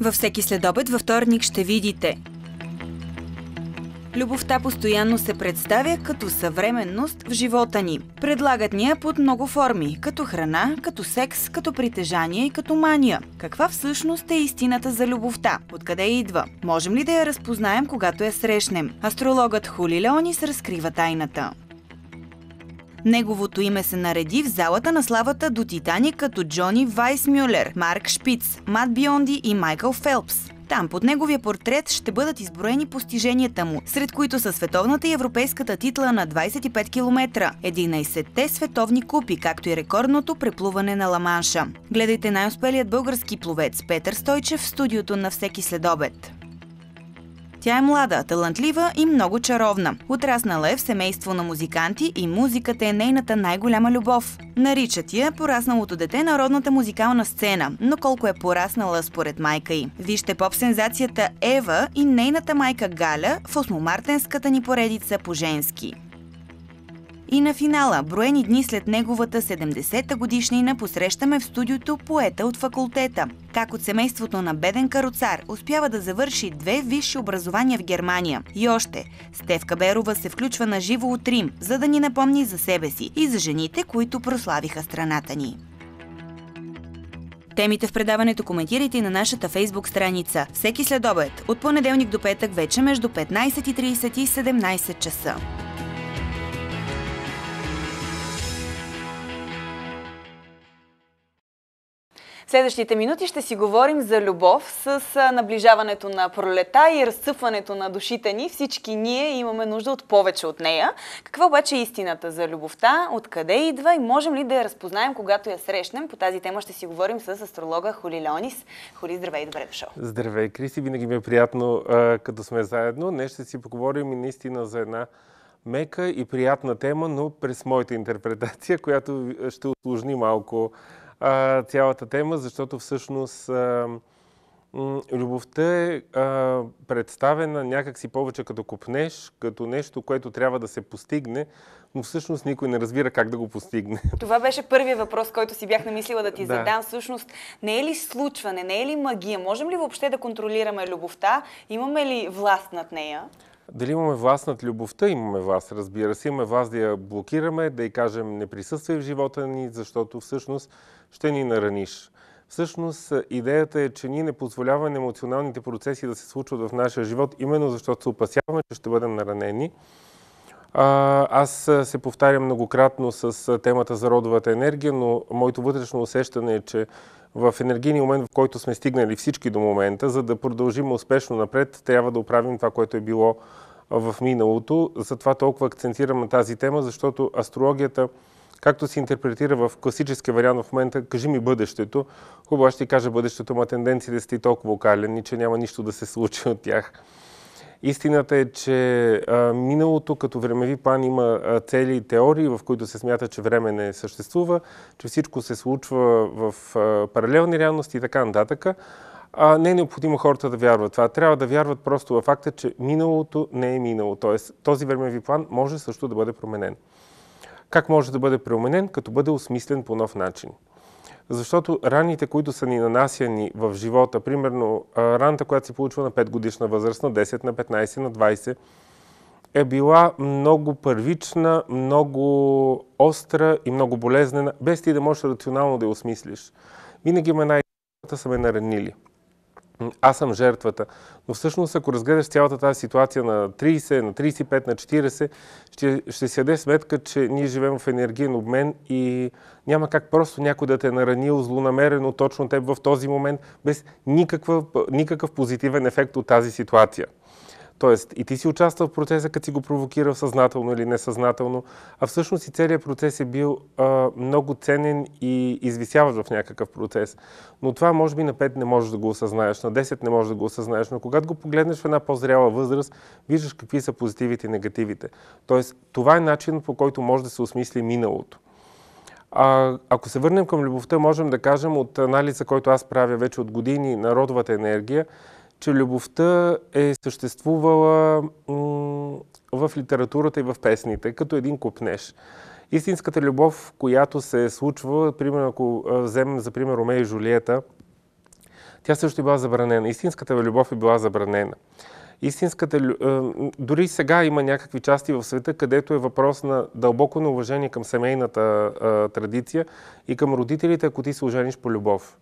Във всеки следобед във вторник ще видите Любовта постоянно се представя като съвременност в живота ни. Предлагат ни я под много форми, като храна, като секс, като притежание и като мания. Каква всъщност е истината за любовта? Откъде идва? Можем ли да я разпознаем, когато я срещнем? Астрологът Хули Леонис разкрива тайната. Неговото име се нареди в залата на славата до Титани като Джони Вайсмюлер, Марк Шпиц, Мат Бионди и Майкъл Фелпс. Там под неговия портрет ще бъдат изброени постиженията му, сред които са световната и европейската титла на 25 км, 11-те световни купи, както и рекордното преплуване на Ламанша. Гледайте най-успелият български пловец Петър Стойчев в студиото на всеки следобед. Тя е млада, талантлива и много чаровна. Отраснала е в семейство на музиканти и музиката е нейната най-голяма любов. Наричат я порасналото дете на родната музикална сцена, но колко е пораснала според майка й. Вижте поп-сензацията Ева и нейната майка Галя в осмомартенската ни поредица по-женски. И на финала, броени дни след неговата 70-та годишнина, посрещаме в студиото поета от факултета. Как от семейството на беден кароцар успява да завърши две висши образования в Германия. И още, Стевка Берова се включва на живо от Рим, за да ни напомни за себе си и за жените, които прославиха страната ни. Темите в предаването коментирайте и на нашата фейсбук страница. Всеки следобед, от понеделник до петък вече между 15.30 и 17 часа. следващите минути ще си говорим за любов с наближаването на пролета и разцъфването на душите ни. Всички ние имаме нужда от повече от нея. Каква обаче е истината за любовта? Откъде идва и можем ли да я разпознаем, когато я срещнем? По тази тема ще си говорим с астролога Холи Леонис. Холи, здравей, добре дошъл. Здравей, Криси. Винаги ми е приятно като сме заедно. Днес ще си поговорим и наистина за една мека и приятна тема, но през моята интерпретация, която ще усложни малко а, цялата тема, защото всъщност а, любовта е а, представена някакси повече като купнеш, като нещо, което трябва да се постигне, но всъщност никой не разбира как да го постигне. Това беше първият въпрос, който си бях намислила да ти да. задам. Всъщност, не е ли случване, не е ли магия? Можем ли въобще да контролираме любовта? Имаме ли власт над нея? Дали имаме власт над любовта? Имаме власт, разбира се. Имаме власт да я блокираме, да й кажем не присъствай в живота ни, защото всъщност ще ни нараниш. Всъщност идеята е, че ние не позволяваме емоционалните процеси да се случват в нашия живот, именно защото се опасяваме, че ще бъдем наранени. Аз се повтарям многократно с темата за родовата енергия, но моето вътрешно усещане е, че в енергийния момент, в който сме стигнали всички до момента, за да продължим успешно напред, трябва да оправим това, което е било в миналото. Затова толкова акцентирам на тази тема, защото астрологията както се интерпретира в класическия вариант в момента, кажи ми бъдещето. Хубаво, аз ще ти кажа бъдещето, ма тенденциите сте толкова окалени, че няма нищо да се случи от тях. Истината е, че а, миналото като времеви план има а, цели и теории, в които се смята, че време не съществува, че всичко се случва в а, паралелни реалности и така нататък. А, не е необходимо хората да вярват това. Трябва да вярват просто във факта, че миналото не е минало. Тоест, този времеви план може също да бъде променен как може да бъде преуменен, като бъде осмислен по нов начин. Защото раните, които са ни нанасяни в живота, примерно раната, която се получва на 5 годишна възраст, на 10, на 15, на 20, е била много първична, много остра и много болезнена, без ти да можеш рационално да я осмислиш. Винаги има най-та са ме наранили аз съм жертвата. Но всъщност, ако разгледаш цялата тази ситуация на 30, на 35, на 40, ще, ще си яде сметка, че ние живеем в енергиен обмен и няма как просто някой да те е наранил злонамерено точно теб в този момент, без никаква, никакъв позитивен ефект от тази ситуация. Тоест и ти си участвал в процеса, като си го провокирал съзнателно или несъзнателно, а всъщност и целият процес е бил а, много ценен и извисяваш в някакъв процес. Но това може би на 5 не можеш да го осъзнаеш, на 10 не можеш да го осъзнаеш, но когато го погледнеш в една по-зряла възраст, виждаш какви са позитивите и негативите. Тоест това е начин по който може да се осмисли миналото. А, ако се върнем към любовта, можем да кажем от анализа, който аз правя вече от години на родовата енергия, че любовта е съществувала в литературата и в песните, като един купнеж. Истинската любов, която се случва, примерно ако вземем за пример Роме и Жулиета, тя също е била забранена. Истинската любов е била забранена. Истинската, дори сега има някакви части в света, където е въпрос на дълбоко на уважение към семейната традиция и към родителите, ако ти се ожениш по любов.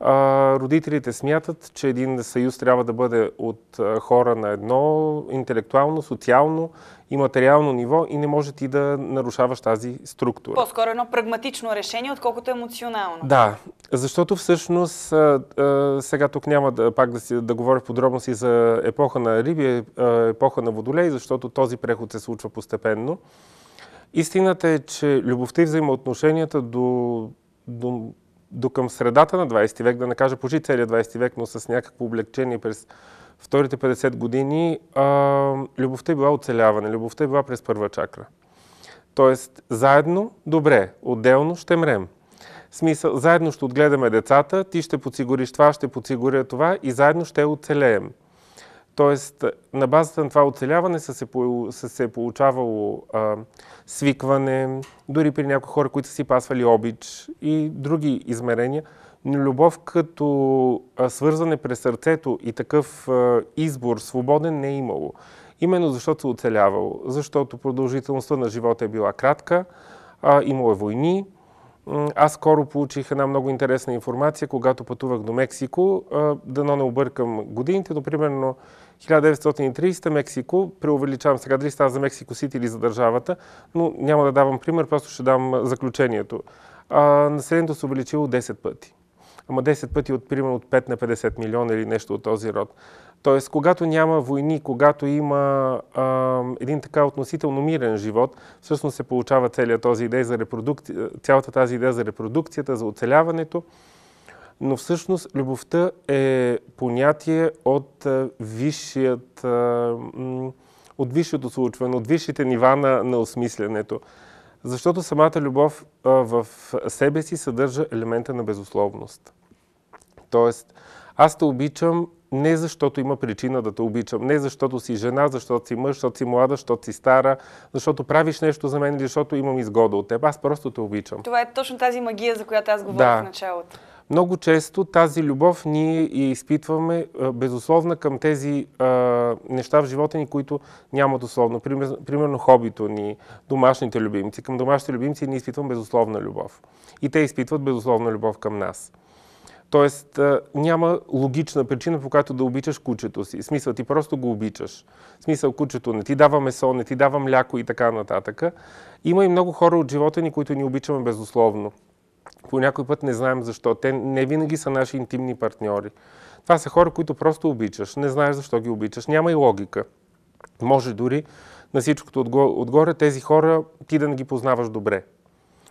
А, родителите смятат, че един съюз трябва да бъде от а, хора на едно интелектуално, социално и материално ниво и не може ти да нарушаваш тази структура. По-скоро едно прагматично решение, отколкото емоционално. Да, защото всъщност, а, сега тук няма да, пак да, си, да говоря в подробности за епоха на Риби, епоха на Водолей, защото този преход се случва постепенно. Истината е, че любовта и взаимоотношенията до, до до към средата на 20 век, да не кажа почти целият 20 век, но с някакво облегчение през вторите 50 години, а, любовта е била оцеляване, любовта е била през първа чакра. Тоест, заедно добре, отделно ще мрем. Смисъл, заедно ще отгледаме децата, ти ще подсигуриш това, ще подсигуря това и заедно ще оцелеем. Тоест, на базата на това оцеляване са се, получавало а, свикване, дори при някои хора, които са си пасвали обич и други измерения. Но любов като свързане свързване през сърцето и такъв а, избор свободен не е имало. Именно защото се оцелявало, защото продължителността на живота е била кратка, а, имало е войни. Аз скоро получих една много интересна информация, когато пътувах до Мексико. Дано не объркам годините, но примерно 1930 Мексико, преувеличавам сега, дали става за Мексико Сити или за държавата, но няма да давам пример, просто ще дам заключението. А, населението се увеличило 10 пъти. Ама 10 пъти от примерно от 5 на 50 милиона или нещо от този род. Тоест, когато няма войни, когато има а, един така относително мирен живот, всъщност се получава целият този идея за репродукци... цялата тази идея за репродукцията, за оцеляването но всъщност любовта е понятие от е, висшият, е, от висшето случване, от висшите нива на, на осмислянето. Защото самата любов е, в себе си съдържа елемента на безусловност. Тоест, аз те обичам не защото има причина да те обичам, не защото си жена, защото си мъж, защото си млада, защото си стара, защото правиш нещо за мен или защото имам изгода от теб. Аз просто те обичам. Това е точно тази магия, за която аз говорих да. в началото. Много често тази любов ние я изпитваме безусловна към тези неща в живота ни, които нямат условно. примерно хобито ни, домашните любимци. Към домашните любимци ние изпитваме безусловна любов. И те изпитват безусловна любов към нас. Тоест няма логична причина, по която да обичаш кучето си. Смисъл, ти просто го обичаш. Смисъл, кучето не ти дава месо, не ти дава мляко и така нататък. Има и много хора от живота ни, които ни обичаме безусловно по някой път не знаем защо. Те не винаги са наши интимни партньори. Това са хора, които просто обичаш. Не знаеш защо ги обичаш. Няма и логика. Може дори на всичкото отгоре тези хора ти да не ги познаваш добре.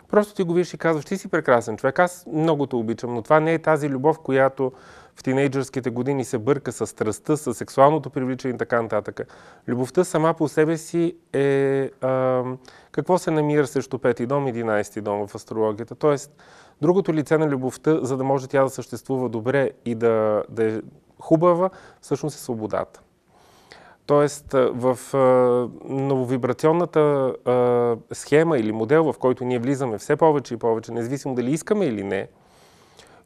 Просто ти го виждаш и казваш, ти си прекрасен човек, аз много те обичам, но това не е тази любов, която в тинейджърските години се бърка с страстта, с сексуалното привличане и така нататък. Любовта сама по себе си е а, какво се намира срещу пети дом, 11 дом в астрологията. Тоест, другото лице на любовта, за да може тя да съществува добре и да, да е хубава, всъщност е свободата. Тоест, в нововибрационната схема или модел, в който ние влизаме все повече и повече, независимо дали искаме или не,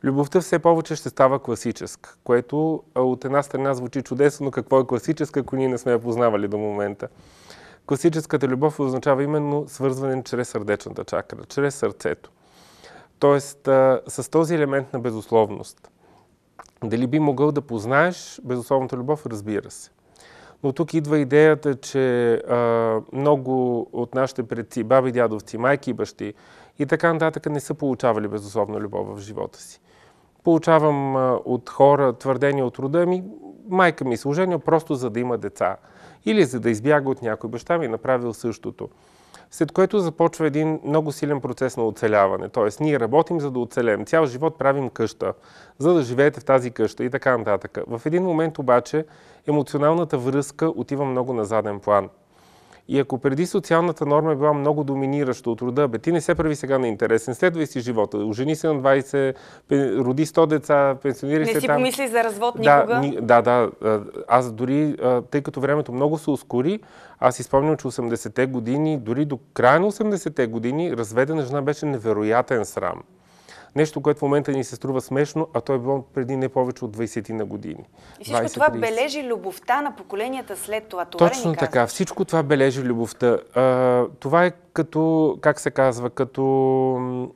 любовта все повече ще става класическа, което от една страна звучи чудесно, но какво е класическа, ако ние не сме я познавали до момента. Класическата любов означава именно свързване чрез сърдечната чакра, чрез сърцето. Тоест, с този елемент на безусловност. Дали би могъл да познаеш безусловната любов, разбира се. Но тук идва идеята, че а, много от нашите предци, баби, дядовци, майки и бащи и така нататък не са получавали безусловна любов в живота си. Получавам а, от хора твърдения от рода ми, майка ми е оженя просто за да има деца. Или за да избяга от някой баща ми, направил същото след което започва един много силен процес на оцеляване. Тоест, ние работим за да оцелем. Цял живот правим къща, за да живеете в тази къща и така нататък. В един момент обаче емоционалната връзка отива много на заден план. И ако преди социалната норма е била много доминираща от рода, бе, ти не се прави сега на интересен, следвай си живота. Ожени се на 20, роди 100 деца, пенсионирай се там. Не си помисли за развод да, никога? Да, да. Аз дори, тъй като времето много се ускори, аз си спомням, че 80-те години, дори до края на 80-те години, разведена жена беше невероятен срам. Нещо, което в момента ни се струва смешно, а то е било преди не повече от 20 на години. И всичко 20, това бележи любовта на поколенията след това. това Точно така. Всичко това бележи любовта. А, това е като, как се казва, като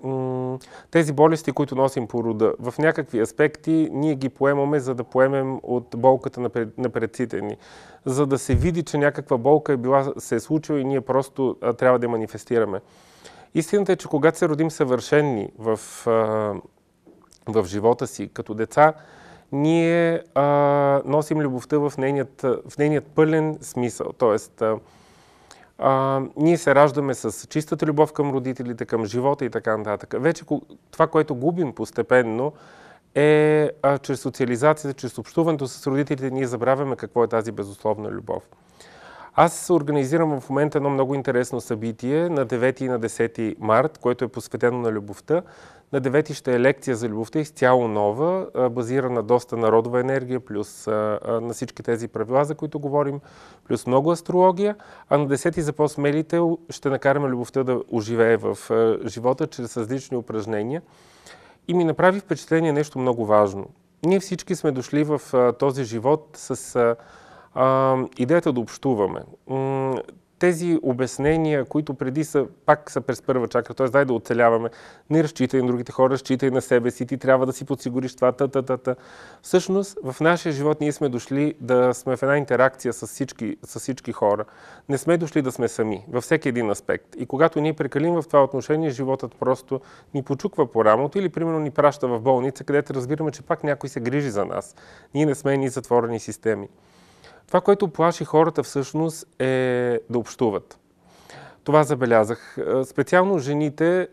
м- тези болести, които носим по рода. В някакви аспекти ние ги поемаме, за да поемем от болката на, пред, на предците ни. За да се види, че някаква болка е била, се е случила и ние просто а, трябва да я манифестираме. Истината е, че когато се родим съвършенни в, в живота си като деца, ние а, носим любовта в нейният, в нейният пълен смисъл. Тоест, а, а, ние се раждаме с чистата любов към родителите, към живота и така нататък. Вече това, което губим постепенно, е а, чрез социализацията, чрез общуването с родителите, ние забравяме какво е тази безусловна любов. Аз организирам в момента едно много интересно събитие на 9 и на 10 март, което е посветено на любовта. На 9 ще е лекция за любовта, изцяло нова, базирана доста на родова енергия, плюс на всички тези правила, за които говорим, плюс много астрология. А на 10 за по-смелите ще накараме любовта да оживее в живота чрез различни упражнения. И ми направи впечатление нещо много важно. Ние всички сме дошли в този живот с а, идеята да общуваме. Тези обяснения, които преди са, пак са през първа чакра, т.е. дай да оцеляваме, не разчитай на другите хора, разчитай на себе си, ти трябва да си подсигуриш това, та, та, та, та. Всъщност, в нашия живот ние сме дошли да сме в една интеракция с всички, с всички хора. Не сме дошли да сме сами, във всеки един аспект. И когато ние прекалим в това отношение, животът просто ни почуква по рамото или, примерно, ни праща в болница, където разбираме, че пак някой се грижи за нас. Ние не сме ни затворени системи. Това, което плаши хората всъщност е да общуват. Това забелязах. Е, специално жените, е,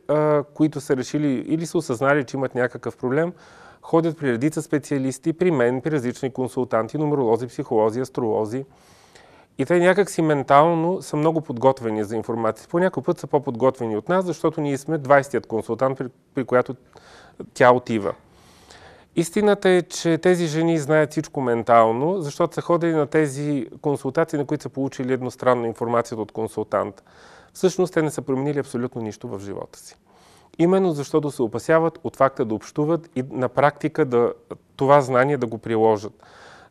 които са решили или са осъзнали, че имат някакъв проблем, ходят при редица специалисти, при мен, при различни консултанти, нумеролози, психолози, астролози. И те някак си ментално са много подготвени за информация. По някой път са по-подготвени от нас, защото ние сме 20-тият консултант, при, при която тя отива. Истината е, че тези жени знаят всичко ментално, защото са ходили на тези консултации, на които са получили едностранна информация от консултант. Всъщност те не са променили абсолютно нищо в живота си. Именно защото се опасяват от факта да общуват и на практика да, това знание да го приложат.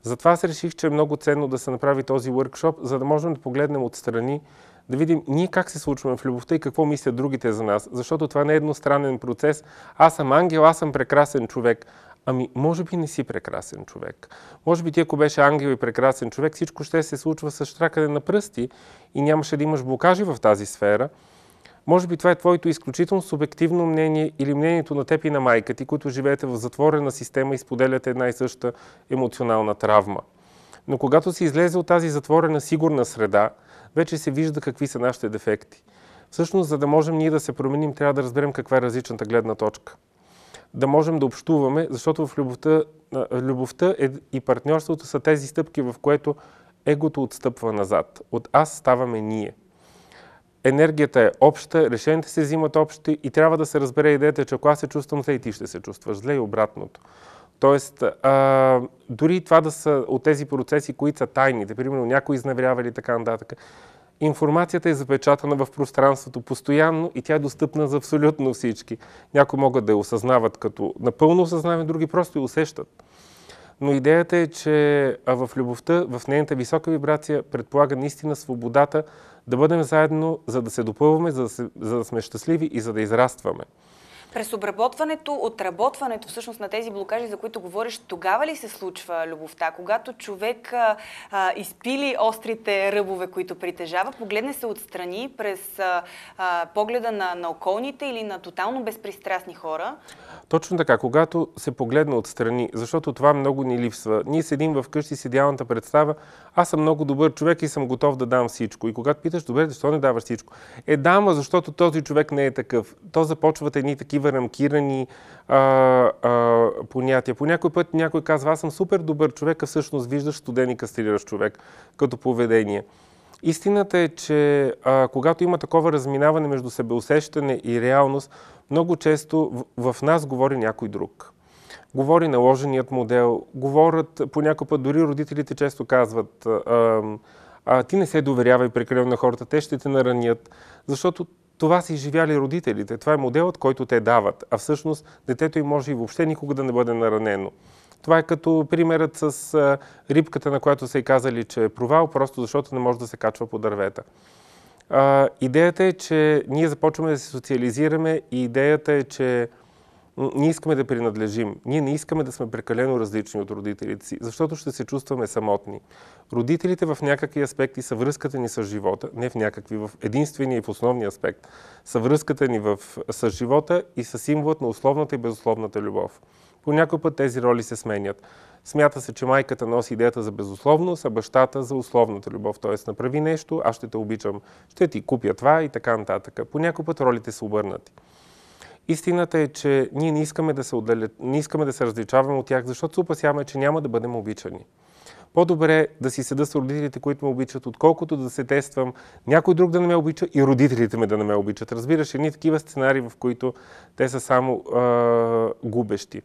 Затова аз реших, че е много ценно да се направи този workshop, за да можем да погледнем отстрани, да видим ние как се случваме в любовта и какво мислят другите за нас. Защото това не е едностранен процес. Аз съм ангел, аз съм прекрасен човек. Ами, може би не си прекрасен човек. Може би ти, ако беше ангел и прекрасен човек, всичко ще се случва с штракане на пръсти и нямаше да имаш блокажи в тази сфера. Може би това е твоето изключително субективно мнение или мнението на теб и на майка ти, които живеете в затворена система и споделяте една и съща емоционална травма. Но когато си излезе от тази затворена сигурна среда, вече се вижда какви са нашите дефекти. Всъщност, за да можем ние да се променим, трябва да разберем каква е различната гледна точка да можем да общуваме, защото в любовта, любовта е, и партньорството са тези стъпки, в което егото отстъпва назад. От аз ставаме ние. Енергията е обща, решенията се взимат общи и трябва да се разбере идеята, че ако аз се чувствам зле и ти ще се чувстваш зле и обратното. Тоест, а, дори това да са от тези процеси, които са тайните, примерно някой изневрява или така нататък, информацията е запечатана в пространството постоянно и тя е достъпна за абсолютно всички. Някои могат да я осъзнават като напълно осъзнаване, други просто я усещат. Но идеята е, че в любовта, в нейната висока вибрация, предполага наистина свободата да бъдем заедно, за да се допълваме, за да, се, за да сме щастливи и за да израстваме. През обработването, отработването всъщност на тези блокажи, за които говориш, тогава ли се случва любовта? Когато човек а, а, изпили острите ръбове, които притежава, погледне се отстрани през а, а, погледа на, на околните или на тотално безпристрастни хора? Точно така, когато се погледне отстрани, защото това много ни липсва. Ние седим вкъщи с идеалната представа, аз съм много добър човек и съм готов да дам всичко. И когато питаш, добре, защо не даваш всичко? Е, дама, защото този човек не е такъв. То започват едни такива такива рамкирани а, а, понятия. По някой път някой казва, аз съм супер добър човек, а всъщност виждаш студен и кастрираш човек като поведение. Истината е, че а, когато има такова разминаване между себеусещане и реалност, много често в, в нас говори някой друг. Говори наложеният модел, говорят по някой път, дори родителите често казват а, а, ти не се доверявай прекалено на хората, те ще те наранят, защото това са изживяли родителите. Това е моделът, който те дават. А всъщност детето им може и въобще никога да не бъде наранено. Това е като примерът с рибката, на която са и казали, че е провал, просто защото не може да се качва по дървета. А, идеята е, че ние започваме да се социализираме и идеята е, че ние искаме да принадлежим. Ние не искаме да сме прекалено различни от родителите си, защото ще се чувстваме самотни. Родителите в някакви аспекти са връзката ни с живота, не в някакви, в единствения и в основния аспект, са връзката ни в, с живота и са символът на условната и безусловната любов. По някой път тези роли се сменят. Смята се, че майката носи идеята за безусловност, а бащата за условната любов. Т.е. направи нещо, аз ще те обичам, ще ти купя това и така нататък. По някой път ролите са обърнати. Истината е, че ние не искаме да се, отдаля... не искаме да се различаваме от тях, защото се опасяваме, че няма да бъдем обичани. По-добре да си седа с родителите, които ме обичат, отколкото да се тествам някой друг да не ме обича и родителите ме да не ме обичат. Разбираш, едни такива сценари, в които те са само а, губещи.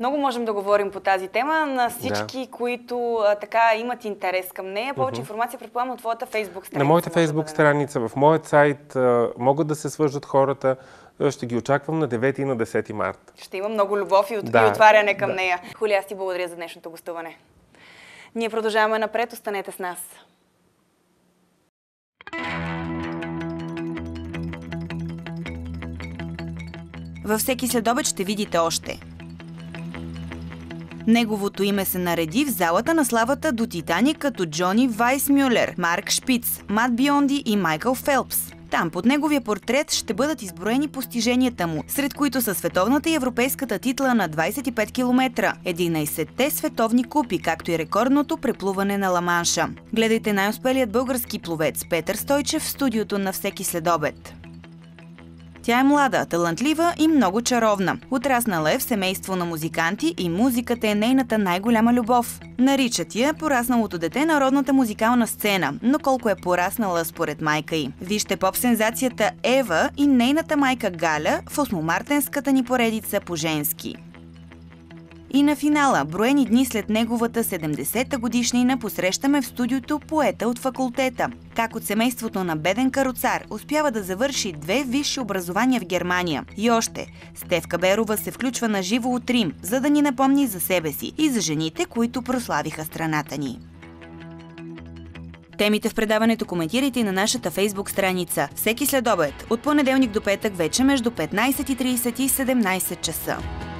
Много можем да говорим по тази тема на всички, да. които а, така имат интерес към нея. Повече mm-hmm. информация предполагам от твоята фейсбук страница. На моята фейсбук да страница, в моят сайт а, могат да се свържат хората. Е, ще ги очаквам на 9 и на 10 март. Ще има много любов и, от... да. и отваряне към да. нея. Хули, аз ти благодаря за днешното гостуване. Ние продължаваме напред. Останете с нас. Във всеки следобед ще видите още Неговото име се нареди в залата на славата до Титани като Джони Вайсмюлер, Марк Шпиц, Мат Бионди и Майкъл Фелпс. Там под неговия портрет ще бъдат изброени постиженията му, сред които са световната и европейската титла на 25 км, 11-те световни купи, както и рекордното преплуване на Ламанша. Гледайте най-успелият български пловец Петър Стойчев в студиото на всеки следобед. Тя е млада, талантлива и много чаровна. Отраснала е в семейство на музиканти и музиката е нейната най-голяма любов. Наричат я порасналото дете народната музикална сцена, но колко е пораснала според майка й. Вижте поп-сензацията Ева и нейната майка Галя в осмомартенската ни поредица по-женски. И на финала, броени дни след неговата 70-та годишнина, посрещаме в студиото поета от факултета. Как от семейството на беден кароцар успява да завърши две висши образования в Германия. И още, Стевка Берова се включва на живо от Рим, за да ни напомни за себе си и за жените, които прославиха страната ни. Темите в предаването коментирайте и на нашата фейсбук страница. Всеки следобед, от понеделник до петък вече между 15.30 и 17 часа.